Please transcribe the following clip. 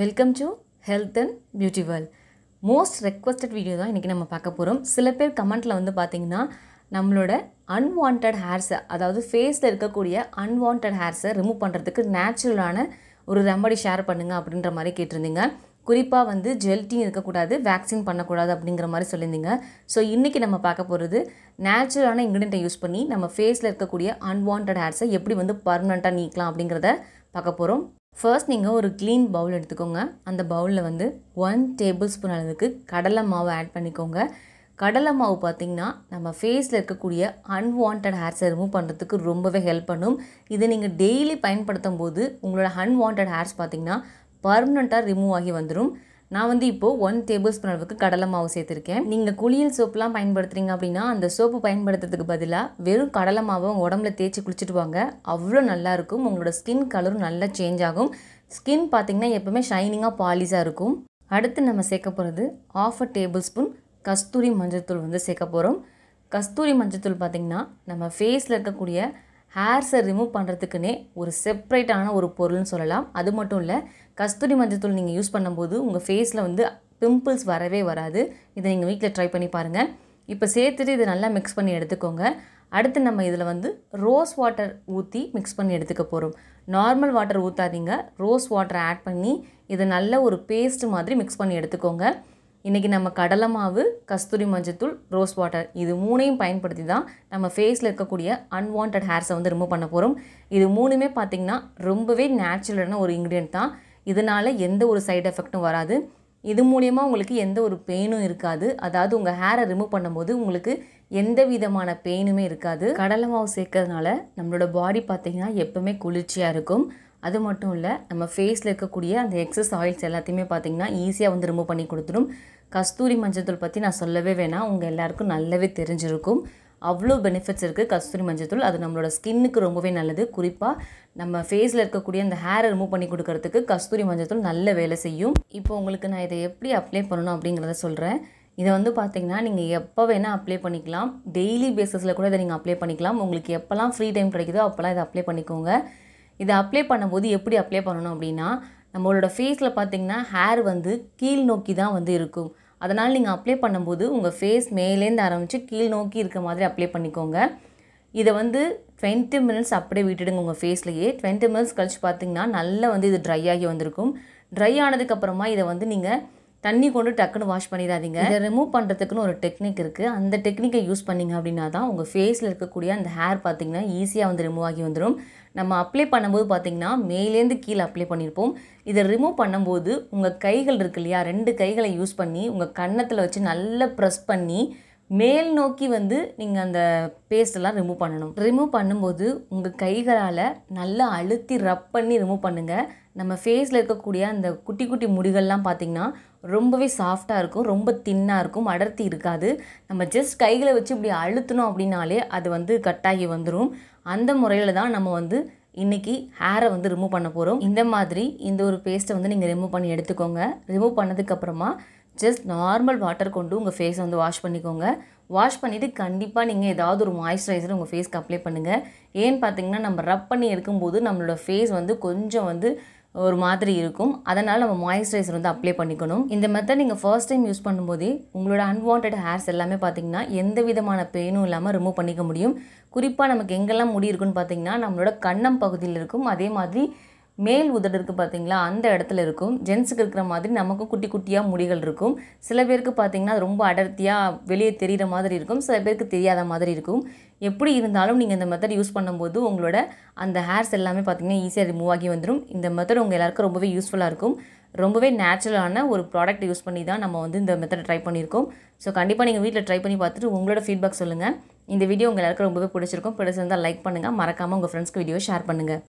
welcome to health and beauty world most requested video தான் இன்றைக்கி நம்ம பார்க்க போகிறோம் சில பேர் கமெண்ட்டில் வந்து பார்த்திங்கன்னா நம்மளோட அன்வான்ட் ஹேர்ஸை அதாவது ஃபேஸில் இருக்கக்கூடிய அன்வான்ட் ஹேர்ஸை ரிமூவ் பண்ணுறதுக்கு நேச்சுரலான ஒரு ரெமடி ஷேர் பண்ணுங்கள் அப்படின்ற மாதிரி கேட்டிருந்தீங்க குறிப்பாக வந்து ஜெல்டிங் இருக்கக்கூடாது வேக்சின் பண்ணக்கூடாது அப்படிங்கிற மாதிரி சொல்லியிருந்தீங்க ஸோ இன்றைக்கி நம்ம பார்க்க போகிறது நேச்சுரலான இன்க்ரீடியண்ட்டை யூஸ் பண்ணி நம்ம ஃபேஸில் இருக்கக்கூடிய அன்வான்ட் ஹேர்ஸை எப்படி வந்து பர்மனெண்ட்டாக நீக்கலாம் அப்படிங்கிறத பார்க்க போகிறோம் ஃபர்ஸ்ட் நீங்கள் ஒரு க்ளீன் பவுல் எடுத்துக்கோங்க அந்த பவுலில் வந்து ஒன் டேபிள் ஸ்பூன் அளவுக்கு கடலை மாவு ஆட் பண்ணிக்கோங்க கடலை மாவு பார்த்திங்கன்னா நம்ம ஃபேஸில் இருக்கக்கூடிய அன்வான்ட் ஹேர்ஸை ரிமூவ் பண்ணுறதுக்கு ரொம்பவே ஹெல்ப் பண்ணும் இதை நீங்கள் டெய்லி பயன்படுத்தும் போது உங்களோட அன்வான்ட் ஹேர்ஸ் பார்த்திங்கன்னா பர்மனெண்ட்டாக ரிமூவ் ஆகி வந்துடும் நான் வந்து இப்போது ஒன் டேபிள் ஸ்பூன் அளவுக்கு கடலை மாவு சேர்த்துருக்கேன் நீங்கள் குளியல் சோப்புலாம் பயன்படுத்துகிறீங்க அப்படின்னா அந்த சோப்பு பயன்படுத்துறதுக்கு பதிலாக வெறும் கடலை மாவை உங்கள் உடம்புல தேய்ச்சி குளிச்சுட்டு வாங்க அவ்வளோ நல்லாயிருக்கும் உங்களோட ஸ்கின் கலரும் நல்லா சேஞ்ச் ஆகும் ஸ்கின் பார்த்திங்கன்னா எப்போவுமே ஷைனிங்காக பாலிஷாக இருக்கும் அடுத்து நம்ம சேர்க்க போகிறது ஆஃப் அ டேபிள் ஸ்பூன் கஸ்தூரி மஞ்சள் தூள் வந்து சேர்க்க போகிறோம் கஸ்தூரி மஞ்சள் தூள் பார்த்திங்கன்னா நம்ம ஃபேஸில் இருக்கக்கூடிய ஹேர்ஸை ரிமூவ் பண்ணுறதுக்குன்னே ஒரு செப்ரேட்டான ஒரு பொருள்னு சொல்லலாம் அது மட்டும் இல்லை கஸ்தூரி மஞ்சத்தூள் நீங்கள் யூஸ் பண்ணும்போது உங்கள் ஃபேஸில் வந்து பிம்பிள்ஸ் வரவே வராது இதை நீங்கள் வீட்டில் ட்ரை பண்ணி பாருங்கள் இப்போ சேர்த்துட்டு இதை நல்லா மிக்ஸ் பண்ணி எடுத்துக்கோங்க அடுத்து நம்ம இதில் வந்து ரோஸ் வாட்டர் ஊற்றி மிக்ஸ் பண்ணி எடுத்துக்க போகிறோம் நார்மல் வாட்டர் ஊற்றாதீங்க ரோஸ் வாட்டர் ஆட் பண்ணி இதை நல்ல ஒரு பேஸ்ட் மாதிரி மிக்ஸ் பண்ணி எடுத்துக்கோங்க இன்றைக்கி நம்ம கடலை மாவு கஸ்தூரி மஞ்சத்தூள் ரோஸ் வாட்டர் இது மூணையும் பயன்படுத்தி தான் நம்ம ஃபேஸில் இருக்கக்கூடிய அன்வான்ட் ஹேர்ஸை வந்து ரிமூவ் பண்ண போகிறோம் இது மூணுமே பார்த்திங்கன்னா ரொம்பவே நேச்சுரலான ஒரு இன்க்ரீடியன்ட் தான் இதனால் எந்த ஒரு சைடு எஃபெக்ட்டும் வராது இது மூலயமா உங்களுக்கு எந்த ஒரு பெயினும் இருக்காது அதாவது உங்கள் ஹேரை ரிமூவ் பண்ணும்போது உங்களுக்கு எந்த விதமான பெயினுமே இருக்காது கடலை மாவு சேர்க்கறதுனால நம்மளோட பாடி பார்த்திங்கன்னா எப்போவுமே குளிர்ச்சியாக இருக்கும் அது மட்டும் இல்லை நம்ம ஃபேஸில் இருக்கக்கூடிய அந்த எக்ஸஸ் ஆயில்ஸ் எல்லாத்தையுமே பார்த்திங்கன்னா ஈஸியாக வந்து ரிமூவ் பண்ணி கொடுத்துரும் கஸ்தூரி மஞ்சத்தூள் பற்றி நான் சொல்லவே வேணாம் உங்கள் எல்லாேருக்கும் நல்லாவே தெரிஞ்சிருக்கும் அவ்வளோ பெனிஃபிட்ஸ் இருக்குது கஸ்தூரி மஞ்சத்தூள் அது நம்மளோட ஸ்கின்னுக்கு ரொம்பவே நல்லது குறிப்பாக நம்ம ஃபேஸில் இருக்கக்கூடிய அந்த ஹேரை ரிமூவ் பண்ணி கொடுக்கறதுக்கு கஸ்தூரி மஞ்சத்தூள் நல்ல வேலை செய்யும் இப்போ உங்களுக்கு நான் இதை எப்படி அப்ளை பண்ணணும் அப்படிங்கிறத சொல்கிறேன் இதை வந்து பார்த்திங்கன்னா நீங்கள் எப்போ வேணால் அப்ளை பண்ணிக்கலாம் டெய்லி பேஸிஸில் கூட இதை நீங்கள் அப்ளை பண்ணிக்கலாம் உங்களுக்கு எப்போல்லாம் ஃப்ரீ டைம் கிடைக்குதோ அப்போல்லாம் இதை அப்ளை பண்ணிக்கோங்க இதை அப்ளை பண்ணும்போது எப்படி அப்ளை பண்ணணும் அப்படின்னா நம்மளோட ஃபேஸில் பார்த்திங்கன்னா ஹேர் வந்து கீழ் நோக்கி தான் வந்து இருக்கும் அதனால் நீங்கள் அப்ளை பண்ணும்போது உங்கள் ஃபேஸ் மேலேருந்து ஆரம்பித்து கீழ் நோக்கி இருக்க மாதிரி அப்ளை பண்ணிக்கோங்க இதை வந்து டுவெண்ட்டி மினிட்ஸ் அப்படியே விட்டுடுங்க உங்கள் ஃபேஸ்லையே டுவெண்ட்டி மினிட்ஸ் கழித்து பார்த்திங்கன்னா நல்லா வந்து இது ட்ரை ஆகி வந்திருக்கும் ட்ரை ஆனதுக்கப்புறமா இதை வந்து நீங்கள் தண்ணி கொண்டு டக்குன்னு வாஷ் பண்ணிடாதீங்க இதை ரிமூவ் பண்ணுறதுக்குன்னு ஒரு டெக்னிக் இருக்குது அந்த டெக்னிக்கை யூஸ் பண்ணிங்க அப்படின்னா தான் உங்கள் ஃபேஸில் இருக்கக்கூடிய அந்த ஹேர் பார்த்திங்கன்னா ஈஸியாக வந்து ரிமூவ் ஆகி வந்துடும் நம்ம அப்ளை பண்ணும்போது பார்த்திங்கன்னா மேலேருந்து கீழே அப்ளை பண்ணியிருப்போம் இதை ரிமூவ் பண்ணும்போது உங்கள் கைகள் இருக்கு இல்லையா ரெண்டு கைகளை யூஸ் பண்ணி உங்கள் கன்னத்தில் வச்சு நல்லா ப்ரெஸ் பண்ணி மேல் நோக்கி வந்து நீங்கள் அந்த பேஸ்டெல்லாம் ரிமூவ் பண்ணணும் ரிமூவ் பண்ணும்போது உங்கள் கைகளால் நல்லா அழுத்தி ரப் பண்ணி ரிமூவ் பண்ணுங்கள் நம்ம ஃபேஸில் இருக்கக்கூடிய அந்த குட்டி குட்டி முடிகள்லாம் பார்த்திங்கன்னா ரொம்பவே சாஃப்டாக இருக்கும் ரொம்ப தின்னாக இருக்கும் அடர்த்தி இருக்காது நம்ம ஜஸ்ட் கைகளை வச்சு இப்படி அழுத்தணும் அப்படின்னாலே அது வந்து கட்டாகி வந்துடும் அந்த முறையில் தான் நம்ம வந்து இன்றைக்கி ஹேரை வந்து ரிமூவ் பண்ண போகிறோம் இந்த மாதிரி இந்த ஒரு பேஸ்ட்டை வந்து நீங்கள் ரிமூவ் பண்ணி எடுத்துக்கோங்க ரிமூவ் பண்ணதுக்கப்புறமா ஜஸ்ட் நார்மல் வாட்டர் கொண்டு உங்கள் ஃபேஸ் வந்து வாஷ் பண்ணிக்கோங்க வாஷ் பண்ணிவிட்டு கண்டிப்பாக நீங்கள் ஏதாவது ஒரு மாய்ஸ்சரைசர் உங்கள் ஃபேஸ்க்கு அப்ளை பண்ணுங்கள் ஏன்னு பார்த்தீங்கன்னா நம்ம ரப் பண்ணி இருக்கும்போது நம்மளோட ஃபேஸ் வந்து கொஞ்சம் வந்து ஒரு மாதிரி இருக்கும் அதனால் நம்ம மாய்ஸ்சரைசர் வந்து அப்ளை பண்ணிக்கணும் இந்த மெத்தட் நீங்கள் ஃபர்ஸ்ட் டைம் யூஸ் பண்ணும்போதே உங்களோட அன்வான்ட் ஹேர்ஸ் எல்லாமே பார்த்திங்கன்னா எந்த விதமான பெயினும் இல்லாமல் ரிமூவ் பண்ணிக்க முடியும் குறிப்பாக நமக்கு எங்கெல்லாம் முடி இருக்குன்னு பார்த்திங்கன்னா நம்மளோட கண்ணம் பகுதியில் இருக்கும் அதே மாதிரி மேல் உதடு இருக்குது பார்த்திங்களா அந்த இடத்துல இருக்கும் ஜென்ஸுக்கு இருக்கிற மாதிரி நமக்கும் குட்டி குட்டியாக முடிகள் இருக்கும் சில பேருக்கு பார்த்திங்கன்னா ரொம்ப அடர்த்தியாக வெளியே தெரிகிற மாதிரி இருக்கும் சில பேருக்கு தெரியாத மாதிரி இருக்கும் எப்படி இருந்தாலும் நீங்கள் இந்த மெத்தட் யூஸ் பண்ணும்போது உங்களோட அந்த ஹேர்ஸ் எல்லாமே பார்த்திங்கன்னா ஈஸியாக ரிமூவ் ஆகி வந்துடும் இந்த மெத்தட் உங்கள் எல்லாருக்கும் ரொம்பவே யூஸ்ஃபுல்லாக இருக்கும் ரொம்பவே நேச்சுரலான ஒரு ப்ராடக்ட் யூஸ் பண்ணி தான் நம்ம வந்து இந்த மெத்தட் ட்ரை பண்ணியிருக்கோம் ஸோ கண்டிப்பாக நீங்கள் வீட்டில் ட்ரை பண்ணி பார்த்துட்டு உங்களோட ஃபீட்பேக் சொல்லுங்கள் இந்த வீடியோ உங்கள் எல்லாருக்கும் ரொம்பவே பிடிச்சிருக்கும் பிடிச்சிருந்தால் லைக் பண்ணுங்கள் மறக்காமல் உங்கள் ஃப்ரெண்ட்ஸ்க்கு வீடியோ ஷேர் பண்ணுங்கள்